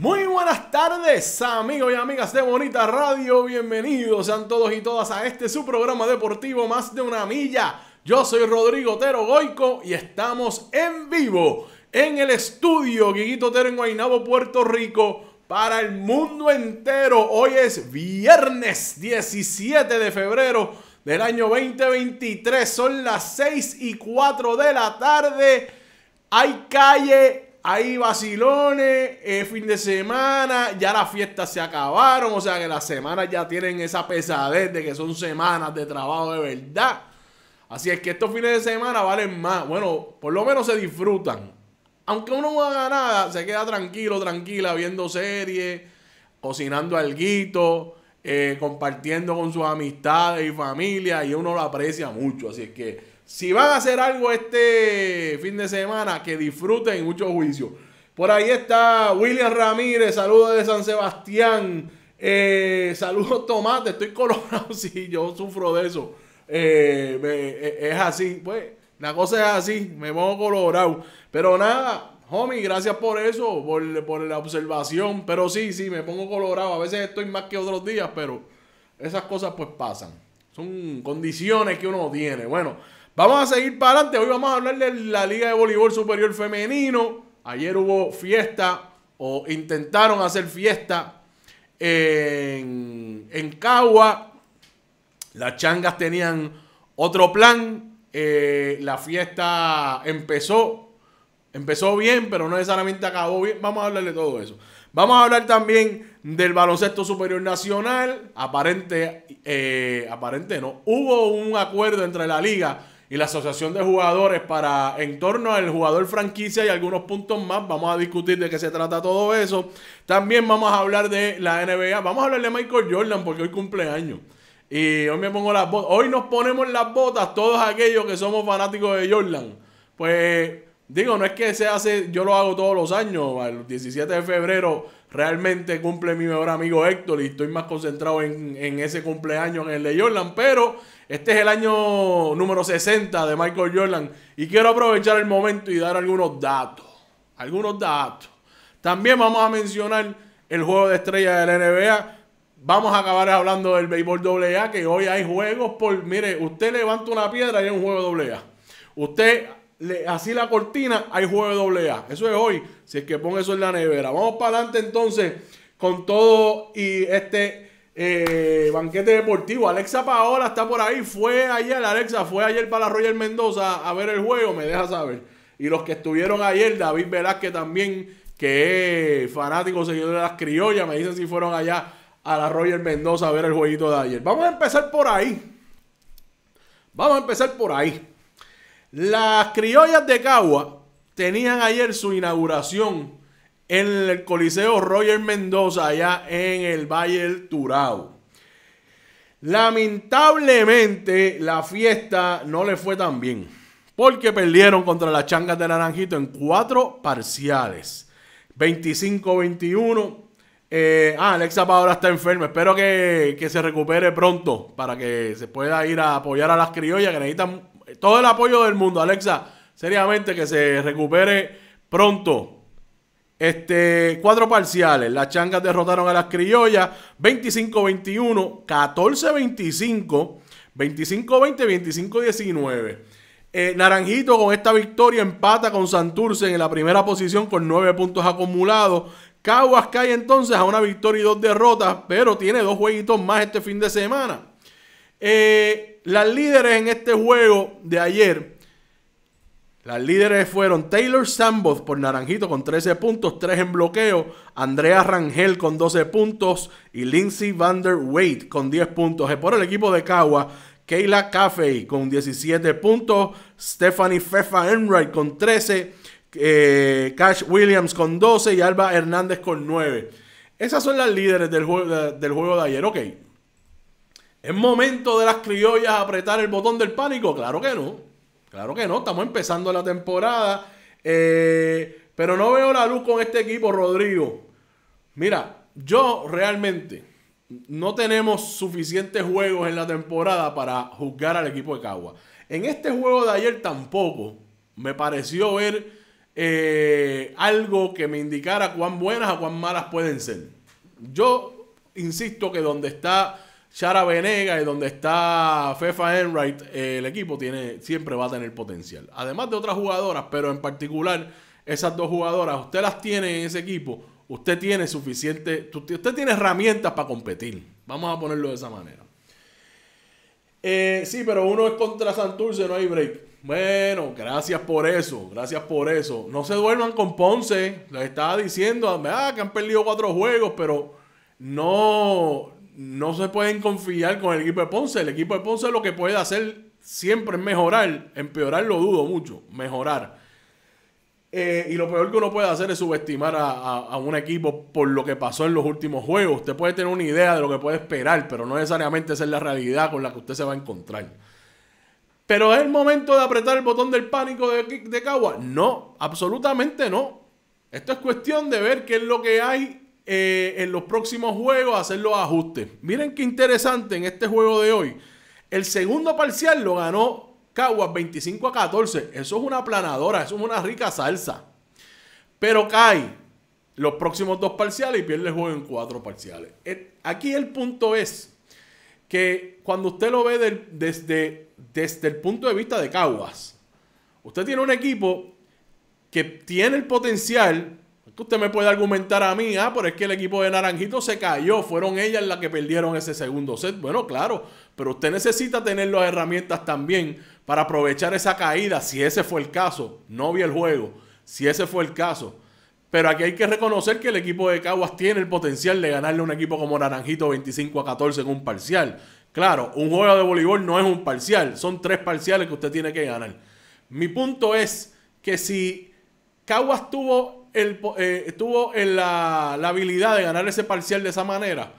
Muy buenas tardes, amigos y amigas de Bonita Radio. Bienvenidos sean todos y todas a este su programa deportivo Más de una milla. Yo soy Rodrigo Otero Goico y estamos en vivo en el estudio Guiguito Otero en Guaynabo, Puerto Rico, para el mundo entero. Hoy es viernes 17 de febrero del año 2023. Son las 6 y 4 de la tarde. Hay calle hay vacilones, eh, fin de semana, ya las fiestas se acabaron, o sea que las semanas ya tienen esa pesadez de que son semanas de trabajo de verdad. Así es que estos fines de semana valen más, bueno, por lo menos se disfrutan. Aunque uno no haga nada, se queda tranquilo, tranquila, viendo series, cocinando alguito, eh, compartiendo con sus amistades y familia, y uno lo aprecia mucho. Así es que si van a hacer algo este fin de semana, que disfruten mucho juicio. Por ahí está William Ramírez, saludos de San Sebastián. Eh, saludos Tomate, estoy colorado, sí, yo sufro de eso. Eh, eh, es así, pues, la cosa es así, me pongo colorado. Pero nada, homie, gracias por eso, por, por la observación. Pero sí, sí, me pongo colorado. A veces estoy más que otros días, pero esas cosas pues pasan. Son condiciones que uno tiene. Bueno. Vamos a seguir para adelante. Hoy vamos a hablar de la Liga de Voleibol Superior Femenino. Ayer hubo fiesta o intentaron hacer fiesta en, en Cagua. Las changas tenían otro plan. Eh, la fiesta empezó. Empezó bien, pero no necesariamente acabó bien. Vamos a hablar de todo eso. Vamos a hablar también del baloncesto superior nacional. Aparente, eh, aparente no. Hubo un acuerdo entre la liga y la asociación de jugadores para en torno al jugador franquicia y algunos puntos más. Vamos a discutir de qué se trata todo eso. También vamos a hablar de la NBA. Vamos a hablar de Michael Jordan porque hoy cumpleaños. Y hoy me pongo las botas. Hoy nos ponemos las botas todos aquellos que somos fanáticos de Jordan. Pues Digo, no es que se hace, yo lo hago todos los años, el 17 de febrero realmente cumple mi mejor amigo Héctor y estoy más concentrado en, ese cumpleaños en el de Jordan, pero este es el año número 60 de Michael Jordan y quiero aprovechar el momento y dar algunos datos, algunos datos. También vamos a mencionar el juego de estrella de la NBA, Vamos a acabar hablando del béisbol AA, que hoy hay juegos por, mire, usted levanta una piedra y hay un juego AA. Usted así la cortina, hay juego de doble A. Eso es hoy, si es que pongo eso en la nevera. Vamos para adelante entonces con todo y este eh, banquete deportivo. Alexa Paola está por ahí, fue ayer, Alexa, fue ayer para Roger Mendoza a ver el juego, me deja saber. Y los que estuvieron ayer, David Velázquez también, que es fanático, seguidor de las criollas, me dicen si fueron allá a la Roger Mendoza a ver el jueguito de ayer. Vamos a empezar por ahí. Vamos a empezar por ahí. Las criollas de Cagua tenían ayer su inauguración en el Coliseo Roger Mendoza, allá en el Valle del Turao. Lamentablemente, la fiesta no le fue tan bien, porque perdieron contra las changas de Naranjito en cuatro parciales: 25-21. Eh, ah, Alexa Paola está enferma. Espero que, que, se recupere pronto para que se pueda ir a apoyar a las criollas que necesitan todo el apoyo del mundo. Alexa, seriamente que se recupere pronto. Este, cuatro parciales. Las changas derrotaron a las criollas 25-21, 14-25, 25-20, 25-19. Naranjito con esta victoria empata con Santurce en la primera posición con nueve puntos acumulados. Caguas cae entonces a una victoria y dos derrotas, pero tiene dos jueguitos más este fin de semana. Eh, las líderes en este juego de ayer, las líderes fueron Taylor Samboth por Naranjito con 13 puntos, 3 en bloqueo, Andrea Rangel con 12 puntos y Lindsay Van der Waite con 10 puntos. Por el equipo de Cagua, Kayla Caffey con 17 puntos, Stephanie Fefa Enright con 13, eh, Cash Williams con 12 y Alba Hernández con 9. Esas son las líderes del juego, del juego de ayer. Ok, ¿Es momento de las criollas apretar el botón del pánico? Claro que no. Claro que no. Estamos empezando la temporada. Eh, pero no veo la luz con este equipo, Rodrigo. Mira, yo realmente no tenemos suficientes juegos en la temporada para juzgar al equipo de Cagua. En este juego de ayer tampoco me pareció ver eh, algo que me indicara cuán buenas o cuán malas pueden ser. Yo insisto que donde está Chara Venega y eh, donde está Fefa Enright, eh, el equipo tiene, siempre va a tener potencial. Además de otras jugadoras, pero en particular esas dos jugadoras, usted las tiene en ese equipo, usted tiene suficiente, usted tiene herramientas para competir. Vamos a ponerlo de esa manera. Eh, sí, pero uno es contra Santurce, no hay break. Bueno, gracias por eso, gracias por eso. No se duerman con Ponce, les estaba diciendo, ah, que han perdido cuatro juegos, pero no, no se pueden confiar con el equipo de Ponce. El equipo de Ponce lo que puede hacer siempre es mejorar. Empeorar lo dudo mucho, mejorar. Eh, y lo peor que uno puede hacer es subestimar a, un equipo por lo que pasó en los últimos juegos. Usted puede tener una idea de lo que puede esperar, pero no necesariamente esa es la realidad con la que usted se va a encontrar. Pero es el momento de apretar el botón del pánico de, de Cagua. No, absolutamente no. Esto es cuestión de ver qué es lo que hay eh, en los próximos juegos hacer los ajustes. Miren qué interesante en este juego de hoy. El segundo parcial lo ganó Caguas 25 a 14. Eso es una planadora, eso es una rica salsa. Pero cae los próximos dos parciales y pierde el juego en cuatro parciales. Aquí el punto es que cuando usted lo ve desde, desde el punto de vista de Caguas, usted tiene un equipo que tiene el potencial Usted me puede argumentar a mí, ah, pero es que el equipo de Naranjito se cayó, fueron ellas las que perdieron ese segundo set. Bueno, claro, pero usted necesita tener las herramientas también para aprovechar esa caída, si ese fue el caso. No vi el juego, si ese fue el caso. Pero aquí hay que reconocer que el equipo de Caguas tiene el potencial de ganarle a un equipo como Naranjito 25 a 14 en un parcial. Claro, un juego de voleibol no es un parcial, son tres parciales que usted tiene que ganar. Mi punto es que si Caguas tuvo eh, estuvo en tuvo la, habilidad de ganar ese parcial de esa manera.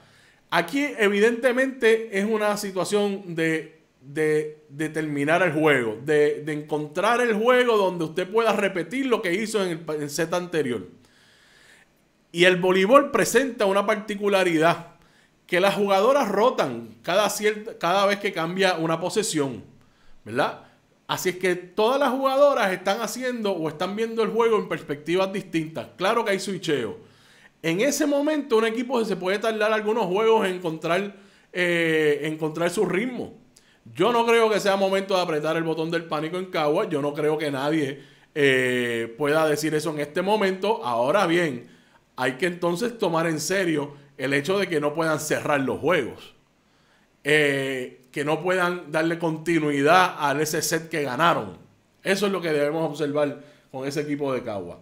Aquí evidentemente es una situación de, de, terminar el juego, de, encontrar el juego donde usted pueda repetir lo que hizo en el, set anterior. Y el voleibol presenta una particularidad, que las jugadoras rotan cada, cada vez que cambia una posesión, ¿verdad? Así es que todas las jugadoras están haciendo o están viendo el juego en perspectivas distintas. Claro que hay switcheo. En ese momento un equipo se puede tardar algunos juegos en encontrar, eh, encontrar su ritmo. Yo no creo que sea momento de apretar el botón del pánico en Cagua. Yo no creo que nadie eh, pueda decir eso en este momento. Ahora bien, hay que entonces tomar en serio el hecho de que no puedan cerrar los juegos. Eh, que no puedan darle continuidad a ese set que ganaron. Eso es lo que debemos observar con ese equipo de Cagua.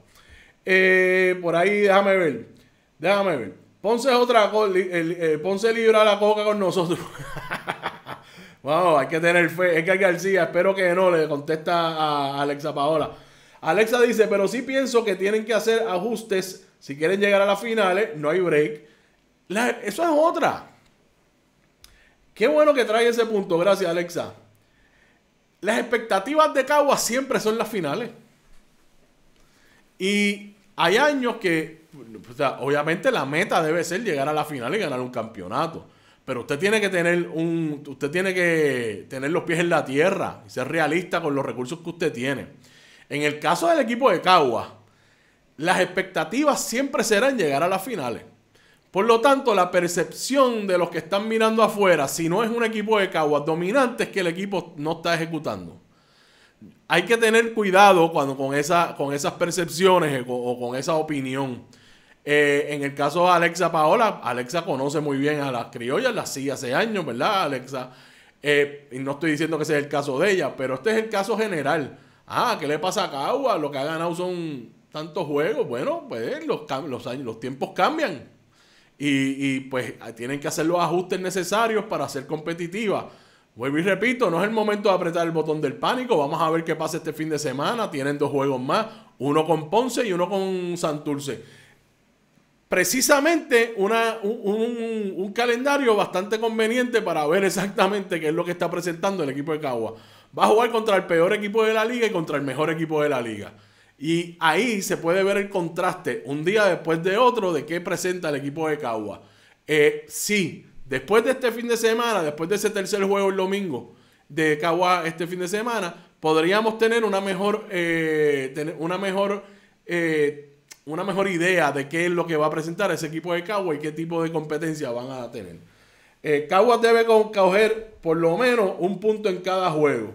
Eh, por ahí, déjame ver. Déjame ver. Ponce es otra el eh, Ponce libra la coca con nosotros. wow, hay que tener fe. Es que García, espero que no, le contesta a Alexa Paola. Alexa dice, pero sí pienso que tienen que hacer ajustes si quieren llegar a las finales. No hay break. eso es otra. Qué bueno que trae ese punto, gracias Alexa. Las expectativas de Cagua siempre son las finales. Y hay años que, obviamente la meta debe ser llegar a la final y ganar un campeonato. Pero usted tiene que tener un, usted tiene que tener los pies en la tierra y ser realista con los recursos que usted tiene. En el caso del equipo de Caguas, las expectativas siempre serán llegar a las finales. Por lo tanto, la percepción de los que están mirando afuera, si no es un equipo de Caguas dominante, es que el equipo no está ejecutando. Hay que tener cuidado cuando, con, esa, con esas percepciones o, con esa opinión. Eh, en el caso de Alexa Paola, Alexa conoce muy bien a las criollas, las sí hace años, ¿verdad, Alexa? Eh, y no estoy diciendo que sea el caso de ella, pero este es el caso general. Ah, ¿qué le pasa a Caguas? Lo que ha ganado son tantos juegos. Bueno, pues los, los, años, los tiempos cambian. Y, pues tienen que hacer los ajustes necesarios para ser competitiva Vuelvo y repito, no es el momento de apretar el botón del pánico. Vamos a ver qué pasa este fin de semana. Tienen dos juegos más, uno con Ponce y uno con Santurce. Precisamente una, un, un calendario bastante conveniente para ver exactamente qué es lo que está presentando el equipo de Cagua. Va a jugar contra el peor equipo de la liga y contra el mejor equipo de la liga. Y ahí se puede ver el contraste un día después de otro de qué presenta el equipo de Cagua. Eh, sí, después de este fin de semana, después de ese tercer juego el domingo de Cagua este fin de semana, podríamos tener una mejor, eh, una mejor, eh, una mejor idea de qué es lo que va a presentar ese equipo de Cagua y qué tipo de competencia van a tener. Eh, Cagua debe coger por lo menos un punto en cada juego.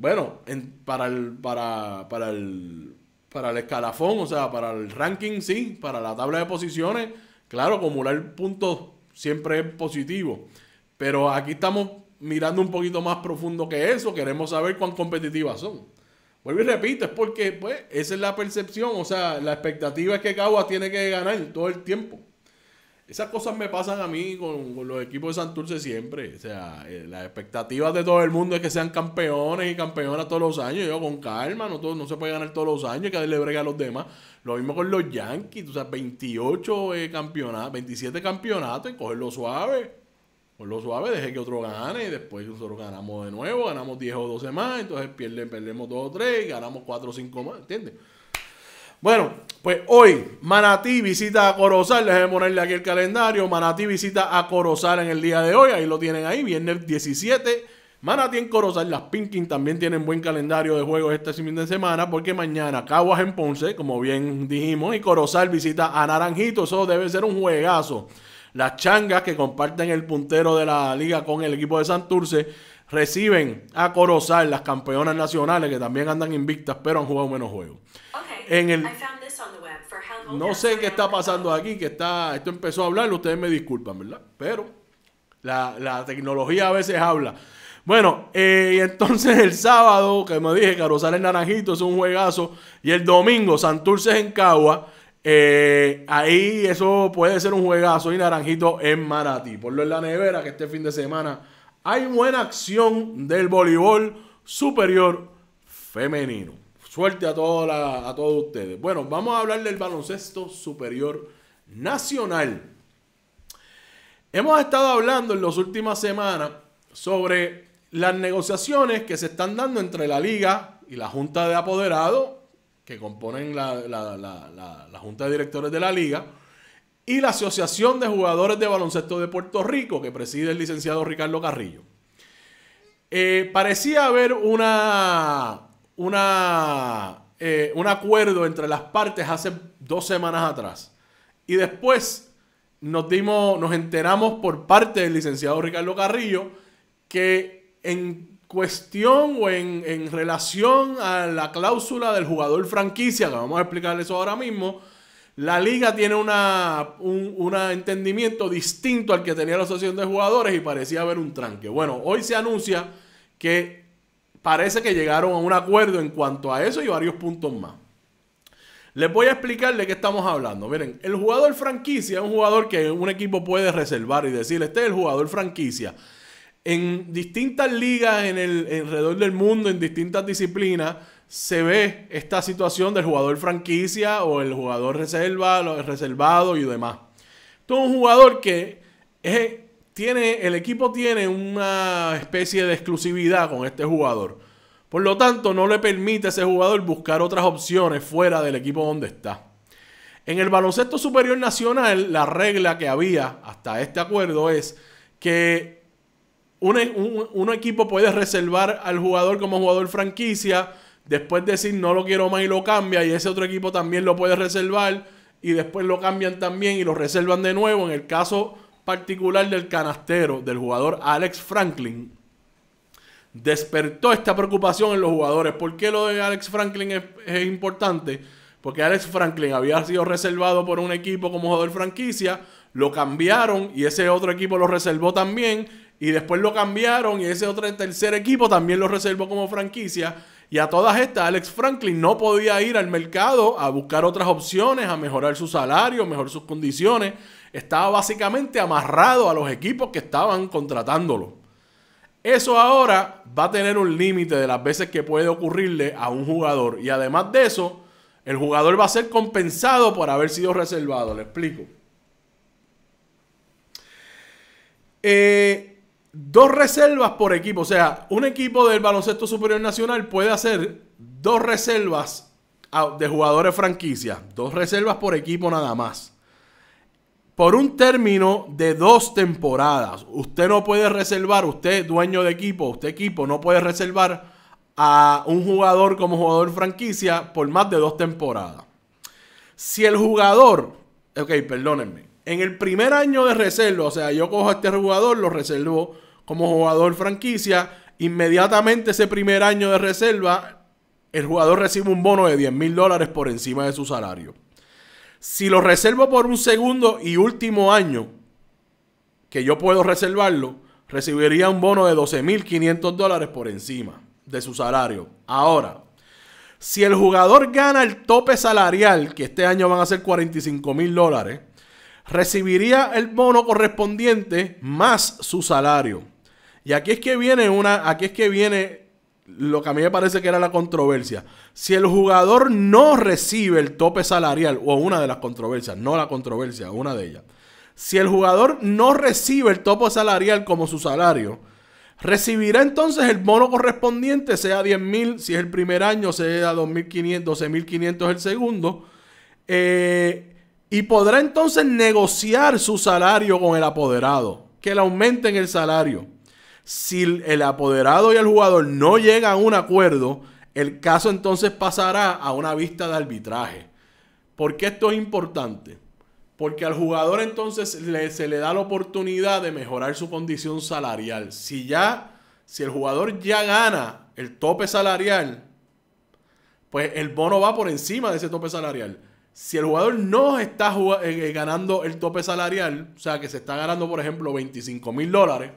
Bueno, en, para el, para, para el, para el escalafón, o sea, para el ranking, sí, para la tabla de posiciones, claro, acumular puntos siempre es positivo. Pero aquí estamos mirando un poquito más profundo que eso, queremos saber cuán competitivas son. Vuelvo y repito, es porque pues, esa es la percepción, o sea, la expectativa es que Caguas tiene que ganar todo el tiempo. Esas cosas me pasan a mí con, los equipos de Santurce siempre. O sea, la eh, las expectativas de todo el mundo es que sean campeones y campeonas todos los años. Yo con calma, no, todo, no se puede ganar todos los años, hay que darle brega a los demás. Lo mismo con los Yankees, o sea, 28 eh, campeonatos, 27 campeonatos y cogerlo suave. con lo suave, deje que otro gane y después nosotros ganamos de nuevo, ganamos 10 o 12 más, entonces pierde, perdemos 2 o 3, ganamos 4 o 5 más, ¿entiendes? Bueno, pues hoy Manatí visita a Corozal, déjenme ponerle aquí el calendario. Manatí visita a Corozal en el día de hoy, ahí lo tienen ahí, viernes 17. Manatí en Corozal, las Pinkins también tienen buen calendario de juegos este fin de semana, porque mañana Caguas en Ponce, como bien dijimos, y Corozal visita a Naranjito, eso debe ser un juegazo. Las Changas, que comparten el puntero de la liga con el equipo de Santurce, reciben a Corozal, las campeonas nacionales, que también andan invictas, pero han jugado menos juegos. No sé qué está pasando aquí, que está, esto empezó a hablar, ustedes me disculpan, ¿verdad? Pero la, tecnología a veces habla. Bueno, eh, y entonces el sábado, que me dije, Carozal en Naranjito, es un juegazo. Y el domingo, Santurce en Cagua. Eh, ahí eso puede ser un juegazo y Naranjito en Por lo en la nevera que este fin de semana hay buena acción del voleibol superior femenino. Suerte a, a todos ustedes. Bueno, vamos a hablar del baloncesto superior nacional. Hemos estado hablando en las últimas semanas sobre las negociaciones que se están dando entre la liga y la junta de apoderados, que componen la, junta de directores de la liga, y la Asociación de Jugadores de Baloncesto de Puerto Rico, que preside el licenciado Ricardo Carrillo. Eh, parecía haber una una, eh, un acuerdo entre las partes hace dos semanas atrás. Y después nos, dimos, nos enteramos por parte del licenciado Ricardo Carrillo que en cuestión o en, relación a la cláusula del jugador franquicia, que vamos a explicarles eso ahora mismo, la liga tiene un entendimiento distinto al que tenía la asociación de jugadores y parecía haber un tranque. Bueno, hoy se anuncia que parece que llegaron a un acuerdo en cuanto a eso y varios puntos más. Les voy a explicar de qué estamos hablando. Miren, el jugador franquicia es un jugador que un equipo puede reservar y decir, este es el jugador franquicia. En distintas ligas en el, alrededor del mundo, en distintas disciplinas, se ve esta situación del jugador franquicia o el jugador reserva, reservado y demás. todo un jugador que es tiene, el equipo tiene una especie de exclusividad con este jugador. Por lo tanto, no le permite a ese jugador buscar otras opciones fuera del equipo donde está. En el baloncesto superior nacional, la regla que había hasta este acuerdo es que un, un equipo puede reservar al jugador como jugador franquicia, después decir no lo quiero más y lo cambia, y ese otro equipo también lo puede reservar, y después lo cambian también y lo reservan de nuevo. En el caso particular del canastero, del jugador Alex Franklin, despertó esta preocupación en los jugadores. ¿Por qué lo de Alex Franklin es, importante? Porque Alex Franklin había sido reservado por un equipo como jugador franquicia, lo cambiaron y ese otro equipo lo reservó también. Y después lo cambiaron y ese otro tercer equipo también lo reservó como franquicia. Y a todas estas, Alex Franklin no podía ir al mercado a buscar otras opciones, a mejorar su salario, mejorar sus condiciones estaba básicamente amarrado a los equipos que estaban contratándolo. Eso ahora va a tener un límite de las veces que puede ocurrirle a un jugador. Y además de eso, el jugador va a ser compensado por haber sido reservado. Le explico. Eh, dos reservas por equipo. O sea, un equipo del baloncesto superior nacional puede hacer dos reservas de jugadores franquicia. Dos reservas por equipo nada más por un término de dos temporadas. Usted no puede reservar, usted dueño de equipo, usted equipo no puede reservar a un jugador como jugador franquicia por más de dos temporadas. Si el jugador, ok, perdónenme, en el primer año de reserva, o sea, yo cojo a este jugador, lo reservo como jugador franquicia, inmediatamente ese primer año de reserva, el jugador recibe un bono de 10 mil dólares por encima de su salario. Si lo reservo por un segundo y último año, que yo puedo reservarlo, recibiría un bono de 12.500 dólares por encima de su salario. Ahora, si el jugador gana el tope salarial, que este año van a ser 45 mil dólares, recibiría el bono correspondiente más su salario. Y aquí es que viene una, aquí es que viene lo que a mí me parece que era la controversia. Si el jugador no recibe el tope salarial, o una de las controversias, no la controversia, una de ellas. Si el jugador no recibe el tope salarial como su salario, recibirá entonces el bono correspondiente, sea 10.000 mil si es el primer año, sea 12.500 el segundo. Eh, y podrá entonces negociar su salario con el apoderado, que le aumenten el salario. Si el apoderado y el jugador no llegan a un acuerdo, el caso entonces pasará a una vista de arbitraje. ¿Por qué esto es importante? Porque al jugador entonces se le da la oportunidad de mejorar su condición salarial. Si ya, si el jugador ya gana el tope salarial, pues el bono va por encima de ese tope salarial. Si el jugador no está eh, eh, ganando el tope salarial, o sea que se está ganando, por ejemplo, 25 mil dólares,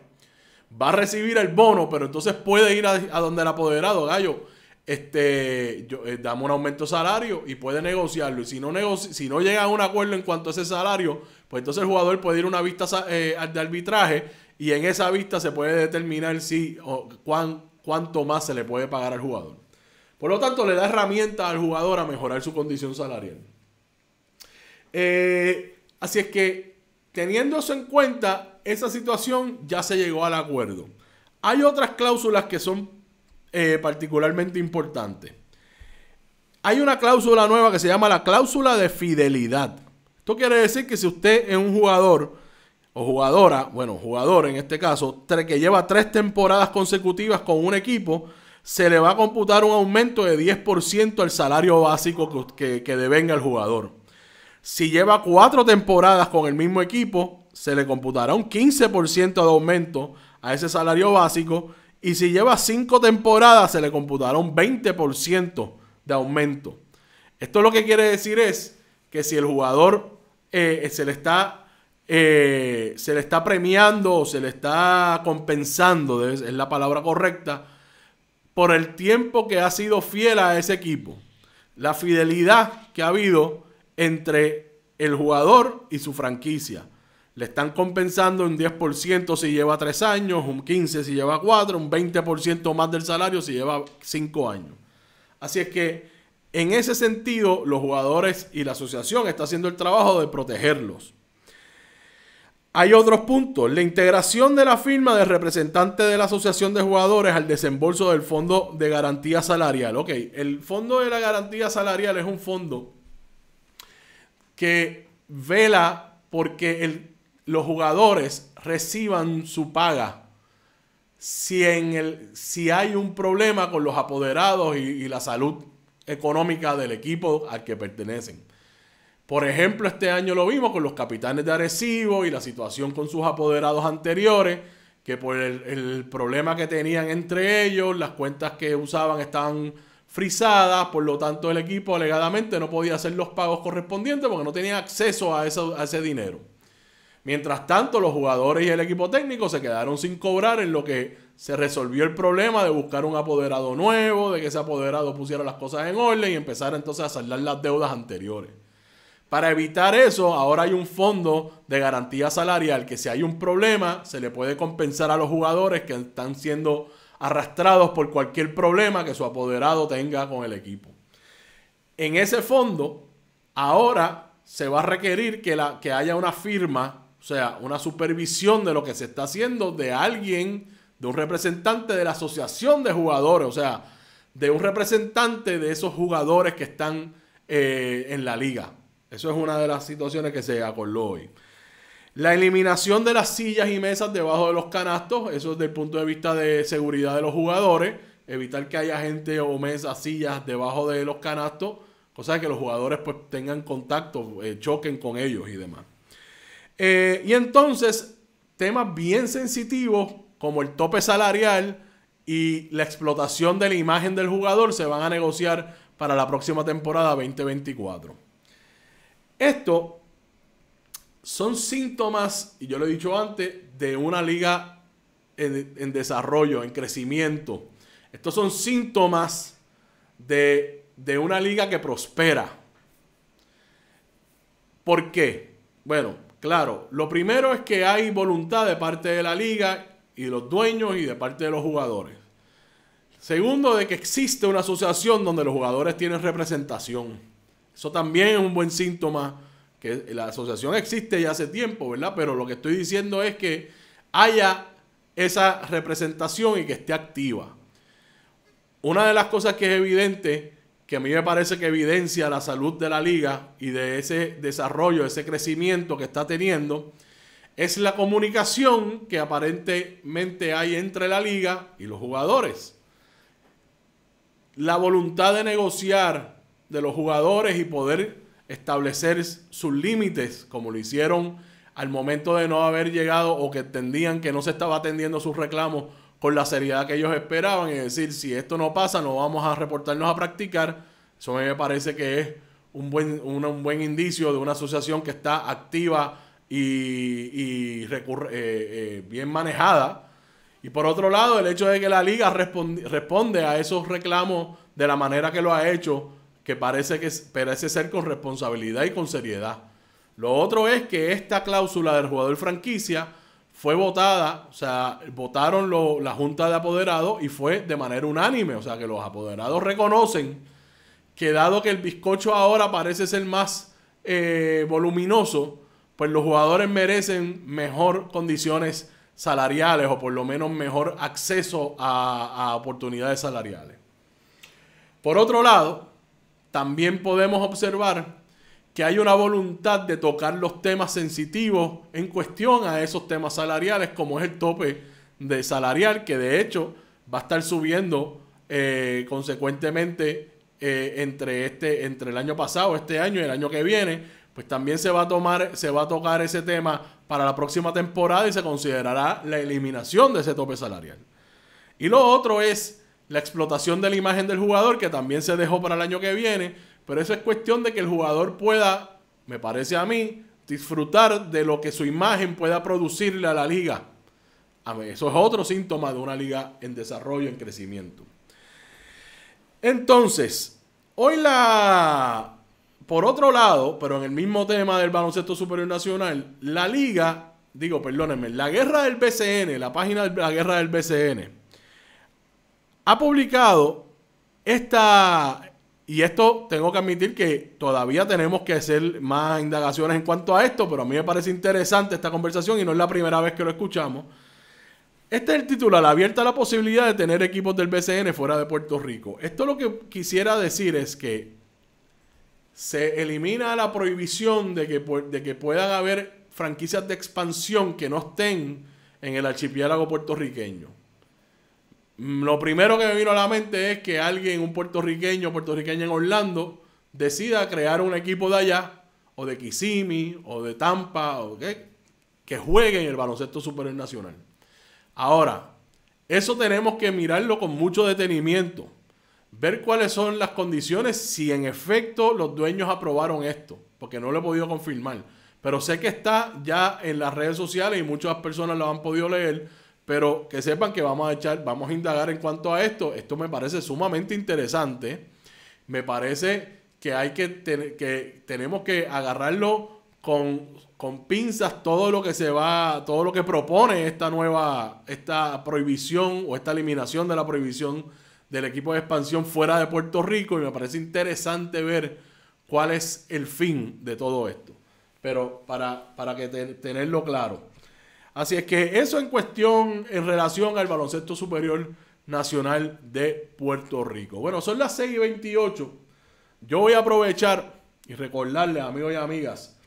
va a recibir el bono, pero entonces puede ir a, donde el apoderado, gallo. Este, yo, eh, un aumento de salario y puede negociarlo. Y si no, si no llega a un acuerdo en cuanto a ese salario, pues entonces el jugador puede ir a una vista eh, de arbitraje y en esa vista se puede determinar si o cuán, cuánto más se le puede pagar al jugador. Por lo tanto, le da herramienta al jugador a mejorar su condición salarial. Eh, así es que Teniéndose en cuenta, esa situación ya se llegó al acuerdo. Hay otras cláusulas que son eh, particularmente importantes. Hay una cláusula nueva que se llama la cláusula de fidelidad. Esto quiere decir que si usted es un jugador o jugadora, bueno, jugador en este caso, que lleva tres temporadas consecutivas con un equipo, se le va a computar un aumento de 10% al salario básico que, que devenga el jugador. Si lleva cuatro temporadas con el mismo equipo, se le computará un 15% de aumento a ese salario básico. Y si lleva cinco temporadas, se le computará un 20% de aumento. Esto lo que quiere decir es que si el jugador eh, eh, se, le está, eh, se le está premiando o se le está compensando, es la palabra correcta, por el tiempo que ha sido fiel a ese equipo. La fidelidad que ha habido entre el jugador y su franquicia. Le están compensando un 10% si lleva 3 años, un 15% si lleva 4, un 20% más del salario si lleva 5 años. Así es que en ese sentido los jugadores y la asociación está haciendo el trabajo de protegerlos. Hay otros puntos. La integración de la firma del representante de la Asociación de Jugadores al desembolso del Fondo de Garantía Salarial. Ok, el Fondo de la Garantía Salarial es un fondo que vela porque los jugadores reciban su paga. Si, en el, si hay un problema con los apoderados y, la salud económica del equipo al que pertenecen. Por ejemplo, este año lo vimos con los capitanes de Arecibo y la situación con sus apoderados anteriores, que por el, el problema que tenían entre ellos, las cuentas que usaban estaban frisadas, por lo tanto el equipo alegadamente no podía hacer los pagos correspondientes porque no tenía acceso a, a ese dinero. Mientras tanto, los jugadores y el equipo técnico se quedaron sin cobrar en lo que se resolvió el problema de buscar un apoderado nuevo, de que ese apoderado pusiera las cosas en orden y empezara entonces a saldar las deudas anteriores. Para evitar eso, ahora hay un fondo de garantía salarial que si hay un problema se le puede compensar a los jugadores que están siendo arrastrados por cualquier problema que su apoderado tenga con el equipo. En ese fondo, ahora se va a requerir que, la, que haya una firma, o sea, una supervisión de lo que se está haciendo de alguien, de un representante de la asociación de jugadores, o sea, de un representante de esos jugadores que están eh, en la liga. Eso es una de las situaciones que se acordó hoy. La eliminación de las sillas y mesas debajo de los canastos, eso desde el punto de vista de seguridad de los jugadores, evitar que haya gente o mesas, sillas debajo de los canastos, cosa que los jugadores pues tengan contacto, eh, choquen con ellos y demás. Eh, y entonces, temas bien sensitivos como el tope salarial y la explotación de la imagen del jugador se van a negociar para la próxima temporada 2024. Esto son síntomas, y yo lo he dicho antes, de una liga en, desarrollo, en crecimiento. Estos son síntomas de, de una liga que prospera. ¿Por qué? Bueno, claro, lo primero es que hay voluntad de parte de la liga y de los dueños y de parte de los jugadores. Segundo, de que existe una asociación donde los jugadores tienen representación. Eso también es un buen síntoma que la asociación existe ya hace tiempo, ¿verdad? Pero lo que estoy diciendo es que haya esa representación y que esté activa. Una de las cosas que es evidente, que a mí me parece que evidencia la salud de la liga y de ese desarrollo, ese crecimiento que está teniendo, es la comunicación que aparentemente hay entre la liga y los jugadores. La voluntad de negociar de los jugadores y poder establecer sus límites, como lo hicieron al momento de no haber llegado o que entendían que no se estaba atendiendo sus reclamos con la seriedad que ellos esperaban y decir, si esto no pasa, no vamos a reportarnos a practicar. Eso me parece que es un buen, un, buen indicio de una asociación que está activa y, eh, eh, bien manejada. Y por otro lado, el hecho de que la liga responde, responde a esos reclamos de la manera que lo ha hecho, que parece, que parece ser con responsabilidad y con seriedad. Lo otro es que esta cláusula del jugador franquicia fue votada, o sea, votaron la Junta de Apoderados y fue de manera unánime, o sea, que los apoderados reconocen que dado que el bizcocho ahora parece ser más eh, voluminoso, pues los jugadores merecen mejor condiciones salariales o por lo menos mejor acceso a oportunidades salariales. Por otro lado, también podemos observar que hay una voluntad de tocar los temas sensitivos en cuestión a esos temas salariales, como es el tope de salarial, que de hecho va a estar subiendo eh, consecuentemente eh, entre, este, entre el año pasado, este año y el año que viene, pues también se va a tomar, se va a tocar ese tema para la próxima temporada y se considerará la eliminación de ese tope salarial. Y lo otro es la explotación de la imagen del jugador, que también se dejó para el año que viene, pero eso es cuestión de que el jugador pueda, me parece a mí, disfrutar de lo que su imagen pueda producirle a la liga. Eso es otro síntoma de una liga en desarrollo, en crecimiento. Entonces, hoy la... Por otro lado, pero en el mismo tema del baloncesto superior nacional, la liga, digo, perdónenme, la guerra del BCN, la página de la guerra del BCN, ha publicado esta, y esto tengo que admitir que todavía tenemos que hacer más indagaciones en cuanto a esto, pero a mí me parece interesante esta conversación y no es la primera vez que lo escuchamos. Este es el titular, abierta la posibilidad de tener equipos del BCN fuera de Puerto Rico. Esto lo que quisiera decir es que se elimina la prohibición de que, de que puedan haber franquicias de expansión que no estén en el archipiélago puertorriqueño. Mm, lo primero que me vino a la mente es que alguien, un puertorriqueño puertorriqueña en Orlando, decida crear un equipo de allá, o de Kissimmee, o de Tampa, o ¿qué? que juegue en el baloncesto superior nacional. Ahora, eso tenemos que mirarlo con mucho detenimiento, ver cuáles son las condiciones, si en efecto los dueños aprobaron esto, porque no lo he podido confirmar, pero sé que está ya en las redes sociales y muchas personas lo han podido leer pero que sepan que vamos a echar, vamos a indagar en cuanto a esto. Esto me parece sumamente interesante. Me parece que hay que, que tenemos que agarrarlo con, pinzas todo lo que se va, todo lo que propone esta nueva, esta prohibición o esta eliminación de la prohibición del equipo de expansión fuera de Puerto Rico. Y me parece interesante ver cuál es el fin de todo esto. Pero para, para que tenerlo claro. Así es que eso en cuestión en relación al baloncesto superior nacional de Puerto Rico. Bueno, son las 6 y 28. Yo voy a aprovechar y recordarles, amigos y amigas,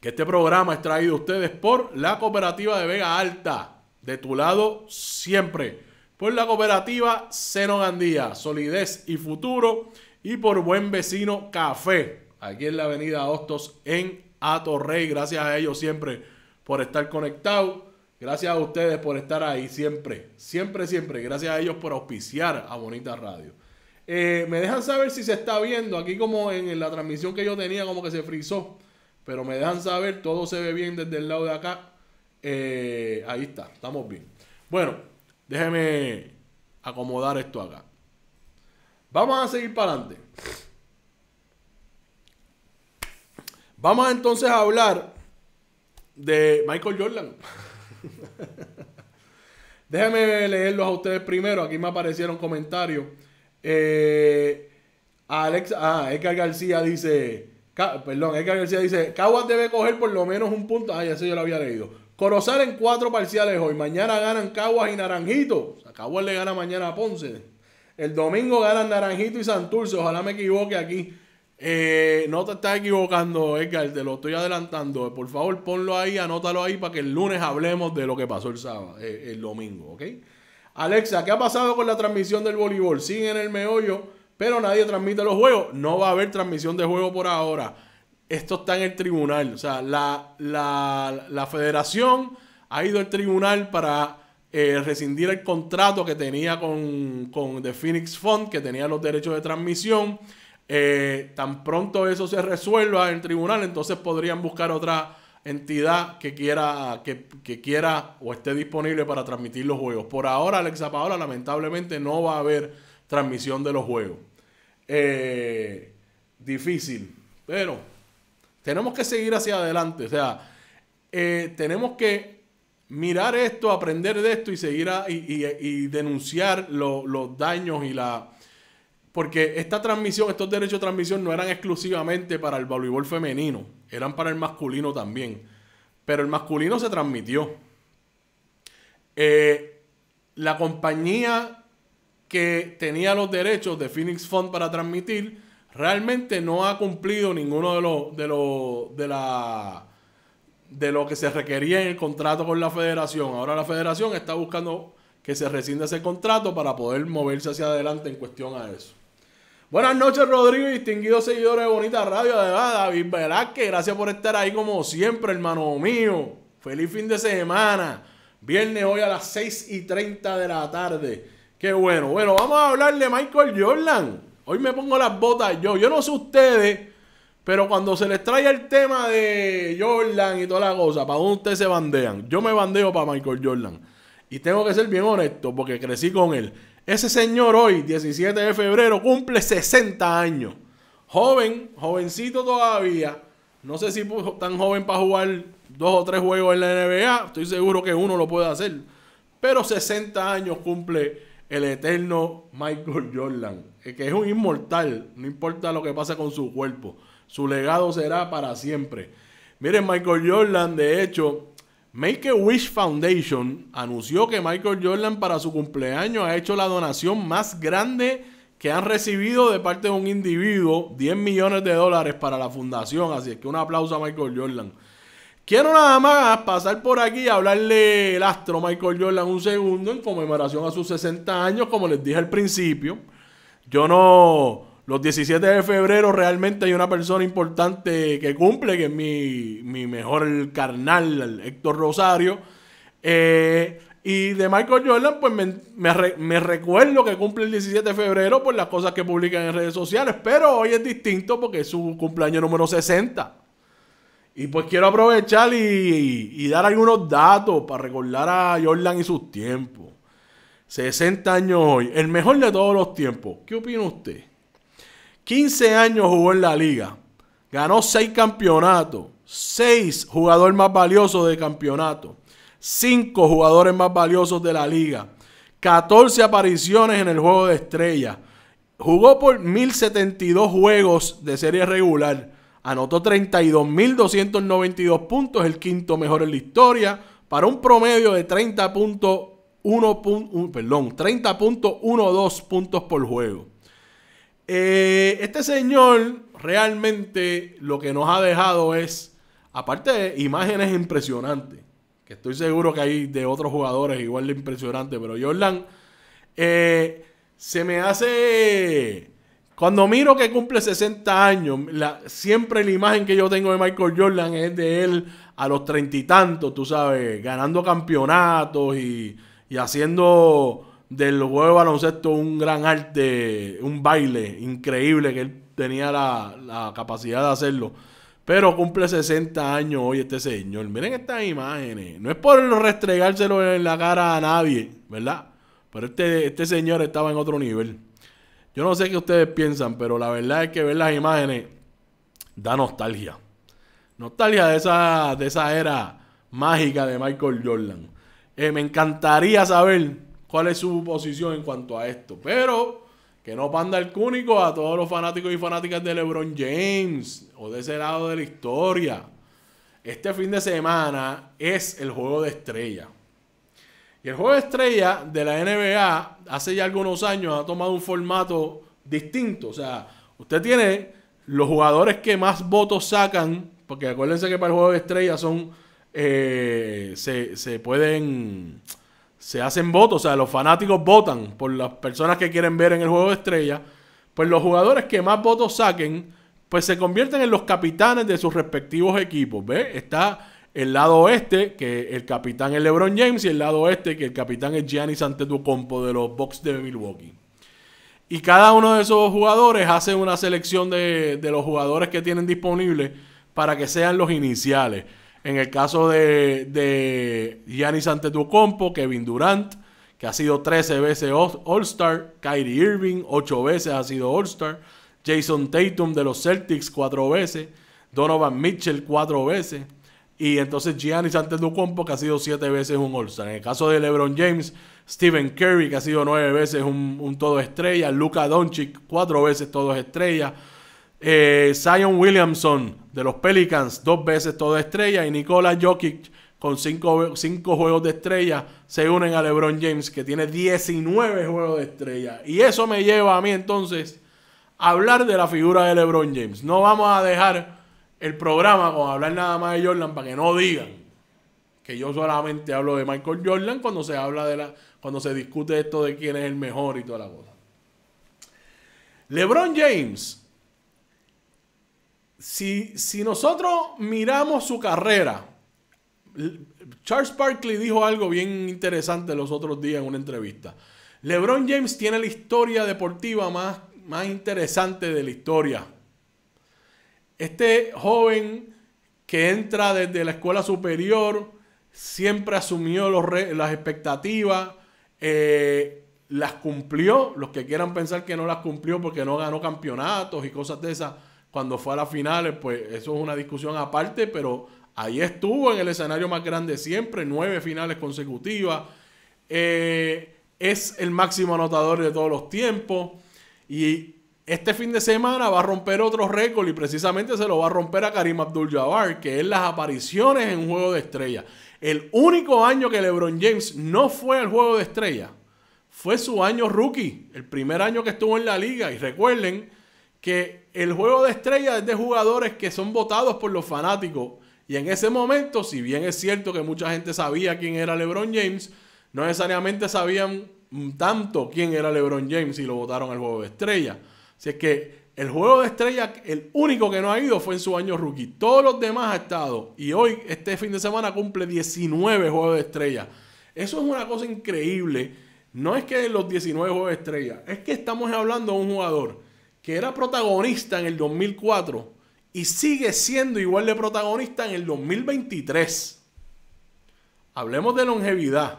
que este programa es traído a ustedes por la cooperativa de Vega Alta, de tu lado siempre, por la cooperativa Seno Gandía, Solidez y Futuro, y por Buen Vecino Café, aquí en la avenida Hostos en Atorrey. Gracias a ellos siempre por estar conectado... Gracias a ustedes por estar ahí siempre, siempre, siempre. Gracias a ellos por auspiciar a Bonita Radio. Eh, me dejan saber si se está viendo. Aquí como en, la transmisión que yo tenía, como que se frizó. Pero me dejan saber, todo se ve bien desde el lado de acá. Eh, ahí está, estamos bien. Bueno, déjeme acomodar esto acá. Vamos a seguir para adelante. Vamos entonces a hablar de Michael Jordan. Déjenme leerlos a ustedes primero. Aquí me aparecieron comentarios. Eh, Alex, ah, Edgar García dice, perdón, Edgar García dice, Caguas debe coger por lo menos un punto. Ah, ya yo lo había leído. Corozal en cuatro parciales hoy. Mañana ganan Caguas y Naranjito. O sea, Caguas le gana mañana a Ponce. El domingo ganan Naranjito y Santurce. Ojalá me equivoque aquí. Eh, no te estás equivocando, Edgar, te lo estoy adelantando. Por favor, ponlo ahí, anótalo ahí para que el lunes hablemos de lo que pasó el sábado, eh, el domingo, ¿ok? Alexa, ¿qué ha pasado con la transmisión del voleibol? Siguen en el meollo, pero nadie transmite los juegos. No va a haber transmisión de juego por ahora. Esto está en el tribunal. O sea, la, la, la federación ha ido al tribunal para eh, rescindir el contrato que tenía con, con The Phoenix Fund, que tenía los derechos de transmisión. Eh, tan pronto eso se resuelva en tribunal, entonces podrían buscar otra entidad que quiera, que, quiera o esté disponible para transmitir los juegos. Por ahora, Alexa Paola lamentablemente no va a haber transmisión de los juegos. Eh, difícil, pero tenemos que seguir hacia adelante. O sea, eh, tenemos que mirar esto, aprender de esto y seguir y, denunciar los daños y la porque esta transmisión, estos derechos de transmisión no eran exclusivamente para el voleibol femenino, eran para el masculino también. Pero el masculino se transmitió. Eh, la compañía que tenía los derechos de Phoenix Fund para transmitir realmente no ha cumplido ninguno de los de lo, de la de lo que se requería en el contrato con la federación. Ahora la federación está buscando que se rescinda ese contrato para poder moverse hacia adelante en cuestión a eso. Buenas noches, Rodrigo, distinguidos seguidores de Bonita Radio. Además, David Velázquez, gracias por estar ahí como siempre, hermano mío. Feliz fin de semana. Viernes hoy a las 6 y 30 de la tarde. Qué bueno. Bueno, vamos a hablarle de Michael Jordan. Hoy me pongo las botas yo. Yo no sé ustedes, pero cuando se les trae el tema de Jordan y toda la cosa, ¿para dónde ustedes se bandean? Yo me bandeo para Michael Jordan. Y tengo que ser bien honesto porque crecí con él. Ese señor hoy, 17 de febrero, cumple 60 años. Joven, jovencito todavía. No sé si tan joven para jugar dos o tres juegos en la NBA. Estoy seguro que uno lo puede hacer. Pero 60 años cumple el eterno Michael Jordan, eh, que es un inmortal. No importa lo que pase con su cuerpo. Su legado será para siempre. Miren, Michael Jordan, de hecho, Make a Wish Foundation anunció que Michael Jordan para su cumpleaños ha hecho la donación más grande que han recibido de parte de un individuo 10 millones de dólares para la fundación. Así es que un aplauso a Michael Jordan. Quiero nada más pasar por aquí y hablarle el astro Michael Jordan un segundo en conmemoración a sus 60 años, como les dije al principio. Yo no los 17 de febrero realmente hay una persona importante que cumple, que es mi, mejor carnal, Héctor Rosario. Eh, y de Michael Jordan, pues me, recuerdo que cumple el 17 de febrero por las cosas que publican en redes sociales, pero hoy es distinto porque es su cumpleaños número 60. Y pues quiero aprovechar y, y dar algunos datos para recordar a Jordan y sus tiempos. 60 años hoy, el mejor de todos los tiempos. ¿Qué opina usted? 15 años jugó en la liga. Ganó 6 campeonatos. 6 jugadores más valiosos de campeonato. 5 jugadores más valiosos de la liga. 14 apariciones en el juego de estrella. Jugó por 1072 juegos de serie regular. Anotó 32.292 puntos, el quinto mejor en la historia, para un promedio de perdón, 30.12 puntos por juego. Eh, este señor realmente lo que nos ha dejado es, aparte de imágenes impresionantes, que estoy seguro que hay de otros jugadores igual de impresionantes, pero Jordan eh, se me hace... Cuando miro que cumple 60 años, siempre la imagen que yo tengo de Michael Jordan es de él a los treinta y tantos, tú sabes, ganando campeonatos y, y haciendo del juego de baloncesto un gran arte, un baile increíble que él tenía la, capacidad de hacerlo. Pero cumple 60 años hoy este señor. Miren estas imágenes. No es por restregárselo en la cara a nadie, ¿verdad? Pero este, este señor estaba en otro nivel. Yo no sé qué ustedes piensan, pero la verdad es que ver las imágenes da nostalgia. Nostalgia de esa, de esa era mágica de Michael Jordan. Eh, me encantaría saber cuál es su posición en cuanto a esto. Pero que no panda el cúnico a todos los fanáticos y fanáticas de LeBron James o de ese lado de la historia. Este fin de semana es el juego de estrella. Y el juego de estrella de la NBA hace ya algunos años ha tomado un formato distinto. O sea, usted tiene los jugadores que más votos sacan, porque acuérdense que para el juego de estrella son, eh, se, se pueden se hacen votos, o sea, los fanáticos votan por las personas que quieren ver en el juego de estrellas, pues los jugadores que más votos saquen, pues se convierten en los capitanes de sus respectivos equipos. ¿ve? Está el lado oeste, que el capitán es LeBron James, y el lado este que el capitán es Giannis Antetokounmpo de los Bucks de Milwaukee. Y cada uno de esos jugadores hace una selección de, de los jugadores que tienen disponibles para que sean los iniciales. En el caso de, de Giannis Antetokounmpo, Kevin Durant, que ha sido 13 veces All-Star, Kyrie Irving, 8 veces ha sido All-Star, Jason Tatum de los Celtics, 4 veces, Donovan Mitchell, 4 veces, y entonces Giannis Antetokounmpo, que ha sido 7 veces un All-Star. En el caso de LeBron James, Stephen Curry, que ha sido 9 veces un, todo estrella, Luka Doncic, 4 veces todo estrella, Sion eh, Williamson de los Pelicans, dos veces toda estrella. Y Nikola Jokic con cinco, cinco juegos de estrella se unen a LeBron James, que tiene 19 juegos de estrella. Y eso me lleva a mí entonces a hablar de la figura de LeBron James. No vamos a dejar el programa con hablar nada más de Jordan para que no digan que yo solamente hablo de Michael Jordan cuando se habla de la cuando se discute esto de quién es el mejor y toda la cosa. LeBron James si, nosotros miramos su carrera, Charles Barkley dijo algo bien interesante los otros días en una entrevista. LeBron James tiene la historia deportiva más, más interesante de la historia. Este joven que entra desde la escuela superior siempre asumió las expectativas, eh, las cumplió. Los que quieran pensar que no las cumplió porque no ganó campeonatos y cosas de esas cuando fue a las finales, pues eso es una discusión aparte, pero ahí estuvo en el escenario más grande siempre, nueve finales consecutivas. Eh, es el máximo anotador de todos los tiempos. Y este fin de semana va a romper otro récord y precisamente se lo va a romper a Karim Abdul-Jabbar, que es las apariciones en Juego de Estrella. El único año que LeBron James no fue al Juego de Estrella fue su año rookie, el primer año que estuvo en la liga. Y recuerden que el juego de estrellas es de jugadores que son votados por los fanáticos. Y en ese momento, si bien es cierto que mucha gente sabía quién era LeBron James, no necesariamente sabían tanto quién era LeBron James y lo votaron al juego de estrella. Así es que el juego de estrella, el único que no ha ido fue en su año rookie. Todos los demás ha estado. Y hoy, este fin de semana, cumple 19 juegos de estrella. Eso es una cosa increíble. No es que los 19 juegos de estrella, es que estamos hablando de un jugador que era protagonista en el 2004 y sigue siendo igual de protagonista en el 2023. Hablemos de longevidad.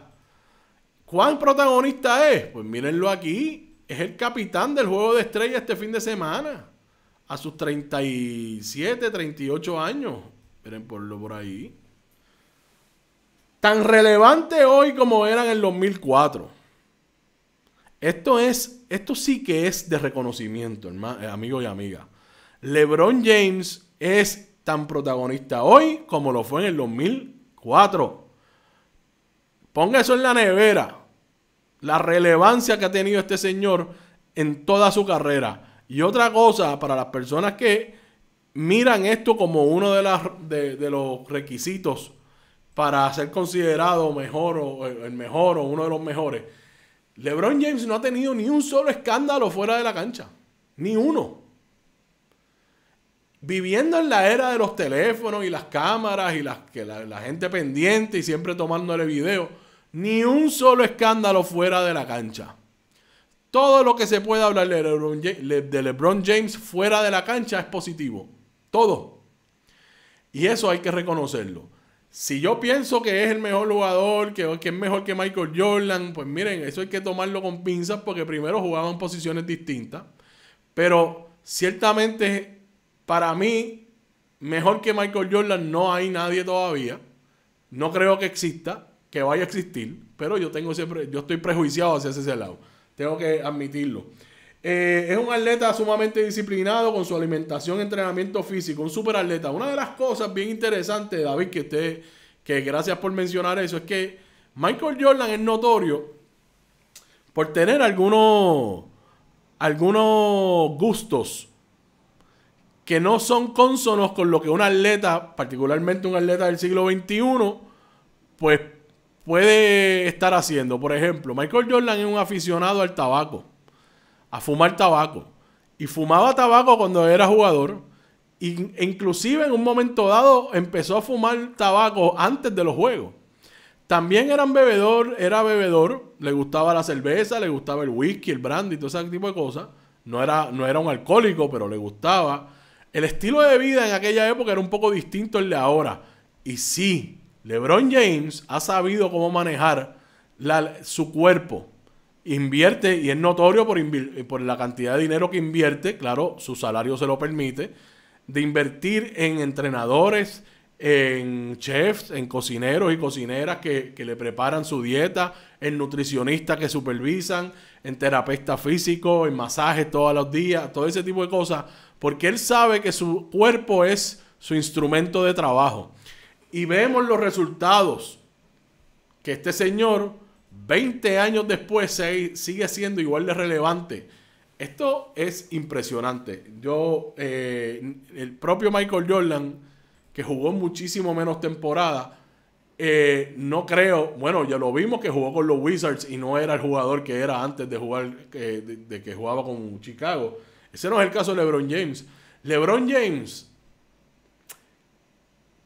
¿Cuán protagonista es? Pues mírenlo aquí. Es el capitán del juego de estrella este fin de semana. A sus 37, 38 años. Miren por por ahí. Tan relevante hoy como era en el 2004. Esto es, esto sí que es de reconocimiento, amigos eh, amigo y amiga. LeBron James es tan protagonista hoy como lo fue en el 2004. Ponga eso en la nevera. La relevancia que ha tenido este señor en toda su carrera. Y otra cosa para las personas que miran esto como uno de, las, de los requisitos para ser considerado mejor o eh, el mejor o uno de los mejores LeBron James no ha tenido ni un solo escándalo fuera de la cancha. Ni uno. Viviendo en la era de los teléfonos y las cámaras y que la, gente pendiente y siempre tomándole video. Ni un solo escándalo fuera de la cancha. Todo lo que se puede hablar de LeBron James fuera de la cancha es positivo. Todo. Y eso hay que reconocerlo. Si yo pienso que es el mejor jugador, que, es mejor que Michael Jordan, pues miren, eso hay que tomarlo con pinzas porque primero jugaban posiciones distintas. Pero ciertamente para mí, mejor que Michael Jordan no hay nadie todavía. No creo que exista, que vaya a existir, pero yo, tengo siempre, yo estoy prejuiciado hacia ese lado. Tengo que admitirlo. Eh, es un atleta sumamente disciplinado con su alimentación, entrenamiento físico, un super atleta. Una de las cosas bien interesantes, David, que usted, que gracias por mencionar eso, es que Michael Jordan es notorio por tener algunos, algunos gustos que no son cónsonos con lo que un atleta, particularmente un atleta del siglo XXI, pues puede estar haciendo. Por ejemplo, Michael Jordan es un aficionado al tabaco a fumar tabaco. Y fumaba tabaco cuando era jugador. inclusive en un momento dado empezó a fumar tabaco antes de los juegos. También era bebedor, era bebedor, le gustaba la cerveza, le gustaba el whisky, el brandy, todo ese tipo de cosas. No era, no era un alcohólico, pero le gustaba. El estilo de vida en aquella época era un poco distinto al de ahora. Y sí, LeBron James ha sabido cómo manejar su cuerpo invierte y es notorio por, la cantidad de dinero que invierte, claro, su salario se lo permite, de invertir en entrenadores, en chefs, en cocineros y cocineras que, que, le preparan su dieta, en nutricionistas que supervisan, en terapeutas físicos, en masajes todos los días, todo ese tipo de cosas, porque él sabe que su cuerpo es su instrumento de trabajo. Y vemos los resultados que este señor 20 años después sigue siendo igual de relevante. Esto es impresionante. Yo, eh, el propio Michael Jordan, que jugó muchísimo menos temporada, eh, no creo, bueno, ya lo vimos que jugó con los Wizards y no era el jugador que era antes de jugar, eh, de que jugaba con Chicago. Ese no es el caso de LeBron James. LeBron James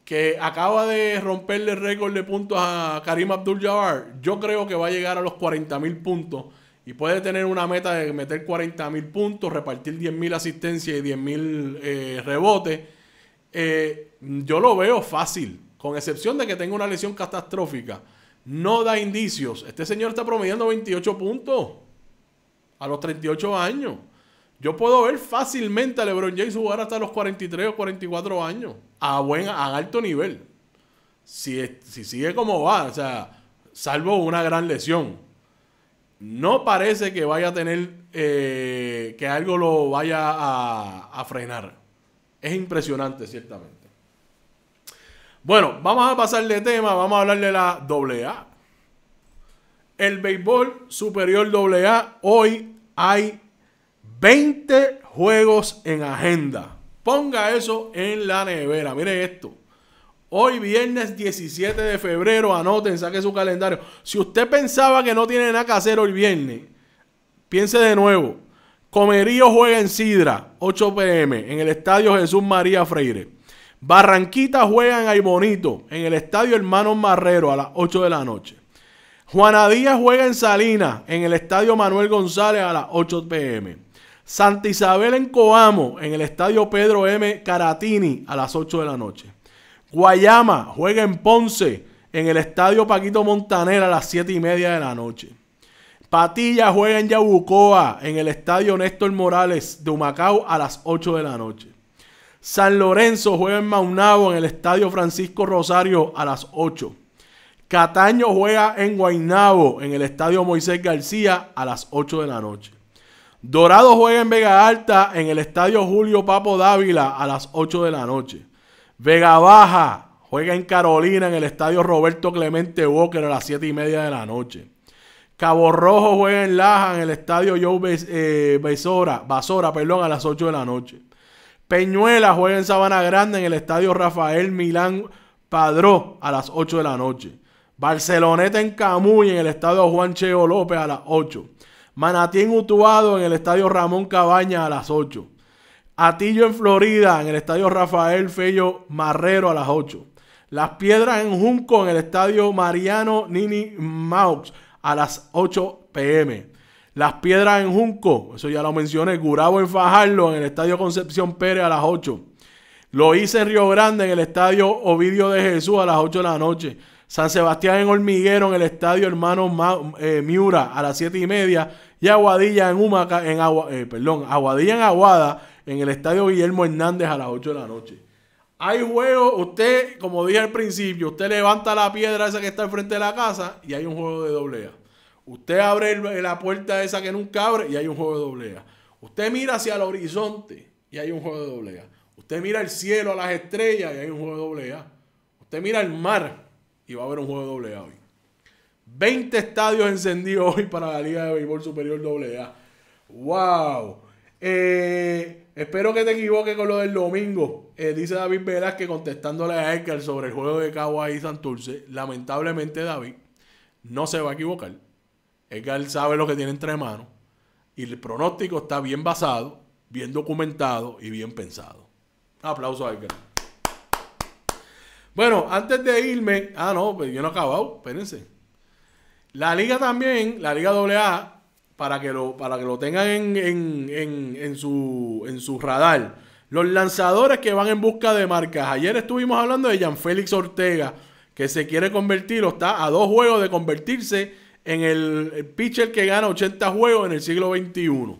que acaba de romperle récord de puntos a Karim Abdul-Jabbar, yo creo que va a llegar a los 40.000 puntos y puede tener una meta de meter 40.000 puntos, repartir 10.000 asistencias y 10.000 mil eh, rebotes. Eh, yo lo veo fácil, con excepción de que tenga una lesión catastrófica. No da indicios. Este señor está promediando 28 puntos a los 38 años. Yo puedo ver fácilmente a LeBron James jugar hasta los 43 o 44 años. A buen, a alto nivel. Si, si sigue como va, o sea, salvo una gran lesión. No parece que vaya a tener eh, que algo lo vaya a, a frenar. Es impresionante, ciertamente. Bueno, vamos a pasar de tema, vamos a hablar de la AA. El béisbol superior AA, hoy hay 20 juegos en agenda. Ponga eso en la nevera. Mire esto. Hoy viernes 17 de febrero, anoten, saque su calendario. Si usted pensaba que no tiene nada que hacer hoy viernes, piense de nuevo. Comerío juega en Sidra, 8 pm, en el Estadio Jesús María Freire. Barranquita juega en Aibonito, en el Estadio Hermanos Marrero, a las 8 de la noche. Juana Díaz juega en Salinas, en el Estadio Manuel González, a las 8 pm. Santa Isabel en Coamo, en el estadio Pedro M. Caratini, a las 8 de la noche. Guayama juega en Ponce, en el estadio Paquito Montaner, a las 7 y media de la noche. Patilla juega en Yabucoa, en el estadio Néstor Morales de Humacao, a las 8 de la noche. San Lorenzo juega en Maunabo, en el estadio Francisco Rosario, a las 8. Cataño juega en Guaynabo, en el estadio Moisés García, a las 8 de la noche. Dorado juega en Vega Alta en el Estadio Julio Papo Dávila a las 8 de la noche. Vega Baja juega en Carolina en el Estadio Roberto Clemente Walker a las 7 y media de la noche. Cabo Rojo juega en Laja en el Estadio Joe eh, Besora, Basora a las 8 de la noche. Peñuela juega en Sabana Grande en el Estadio Rafael Milán Padró a las 8 de la noche. Barceloneta en Camuy en el Estadio Juan Cheo López a las 8. Manatí en Utuado en el estadio Ramón Cabaña a las 8. Atillo en Florida en el estadio Rafael Fello Marrero a las 8. Las Piedras en Junco en el estadio Mariano Nini Maux a las 8 pm. Las Piedras en Junco, eso ya lo mencioné. Gurabo en Fajardo en el estadio Concepción Pérez a las 8. Lo hice en Río Grande en el estadio Ovidio de Jesús a las 8 de la noche. San Sebastián en Hormiguero, en el estadio Hermano eh, Miura, a las 7 y media. Y Aguadilla en Humaca, en Agua, eh, perdón, Aguadilla en Aguada, en el estadio Guillermo Hernández a las 8 de la noche. Hay juego usted, como dije al principio, usted levanta la piedra esa que está enfrente de la casa y hay un juego de doblea Usted abre eh, la puerta esa que nunca abre y hay un juego de doblea Usted mira hacia el horizonte y hay un juego de doblea Usted mira el cielo, a las estrellas y hay un juego de doblea Usted mira el mar y va a haber un juego de AA hoy. 20 estadios encendidos hoy para la Liga de Béisbol Superior A. ¡Wow! Eh, espero que te equivoques con lo del domingo. Eh, dice David Velázquez contestándole a Edgar sobre el juego de Kawhi y Santurce. Lamentablemente, David no se va a equivocar. Edgar sabe lo que tiene entre manos. Y el pronóstico está bien basado, bien documentado y bien pensado. Aplauso a Edgar. Bueno, antes de irme, ah, no, pues yo no he acabado, espérense. La liga también, la liga AA, para que lo, para que lo tengan en, en, su, en radar. Los lanzadores que van en busca de marcas. Ayer estuvimos hablando de Jan Félix Ortega, que se quiere convertir o está a dos juegos de convertirse en el, el pitcher que gana 80 juegos en el siglo XXI.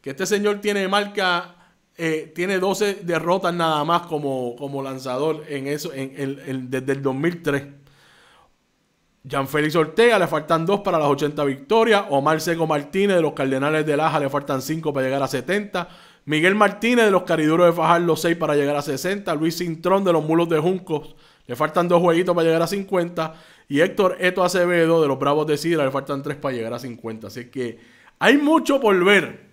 Que este señor tiene marca eh, tiene 12 derrotas nada más como, como lanzador en eso, desde el 2003. Félix Ortega le faltan 2 para las 80 victorias. Omar Seco Martínez de los Cardenales de Laja le faltan 5 para llegar a 70. Miguel Martínez de los Cariduros de Fajardo 6 para llegar a 60. Luis Cintrón de los Mulos de Juncos le faltan 2 jueguitos para llegar a 50. Y Héctor Eto Acevedo de los Bravos de Sidra le faltan 3 para llegar a 50. Así que hay mucho por ver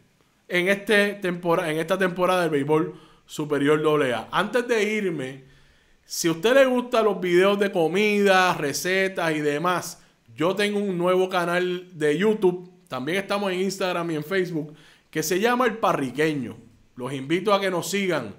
en, este temporada, en esta temporada del béisbol superior AA. Antes de irme, si a usted le gustan los videos de comida, recetas y demás, yo tengo un nuevo canal de YouTube. También estamos en Instagram y en Facebook que se llama El Parriqueño. Los invito a que nos sigan.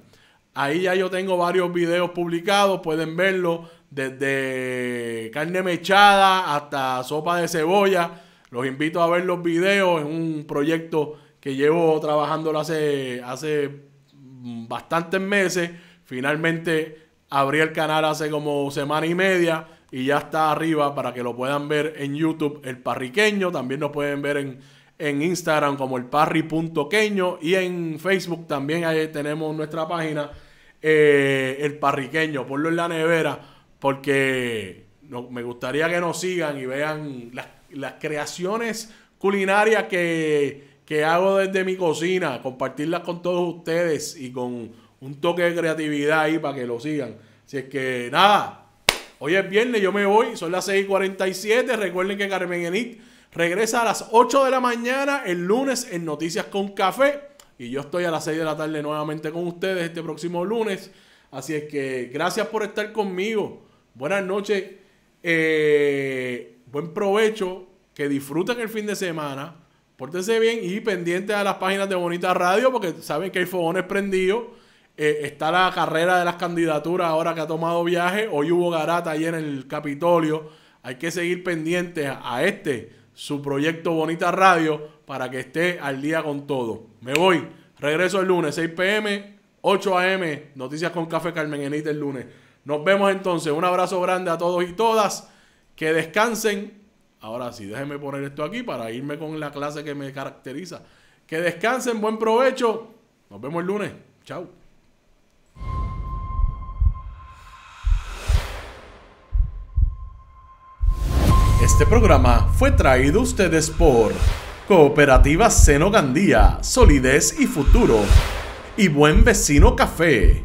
Ahí ya yo tengo varios videos publicados, pueden verlo desde carne mechada hasta sopa de cebolla. Los invito a ver los videos, En un proyecto que llevo trabajándolo hace, hace bastantes meses. Finalmente abrí el canal hace como semana y media y ya está arriba para que lo puedan ver en YouTube el parriqueño. También lo pueden ver en, en Instagram como el parri.queño y en Facebook también ahí tenemos nuestra página eh, el parriqueño. Ponlo en la nevera porque me gustaría que nos sigan y vean las, las creaciones culinarias que que hago desde mi cocina, compartirla con todos ustedes y con un toque de creatividad ahí para que lo sigan. Así es que nada, hoy es viernes, yo me voy, son las 6:47. Recuerden que Carmen Enit regresa a las 8 de la mañana el lunes en Noticias con Café. Y yo estoy a las 6 de la tarde nuevamente con ustedes este próximo lunes. Así es que gracias por estar conmigo. Buenas noches. Eh, buen provecho. Que disfruten el fin de semana Pórtense bien y pendientes a las páginas de Bonita Radio porque saben que hay fogones prendidos. Eh, está la carrera de las candidaturas ahora que ha tomado viaje. Hoy hubo garata ahí en el Capitolio. Hay que seguir pendientes a este, su proyecto Bonita Radio, para que esté al día con todo. Me voy. Regreso el lunes, 6 pm, 8 am. Noticias con Café Carmen Enita el lunes. Nos vemos entonces. Un abrazo grande a todos y todas. Que descansen Ahora sí, déjenme poner esto aquí para irme con la clase que me caracteriza. Que descansen, buen provecho. Nos vemos el lunes. Chao. Este programa fue traído a ustedes por Cooperativa Seno Gandía, Solidez y Futuro y Buen Vecino Café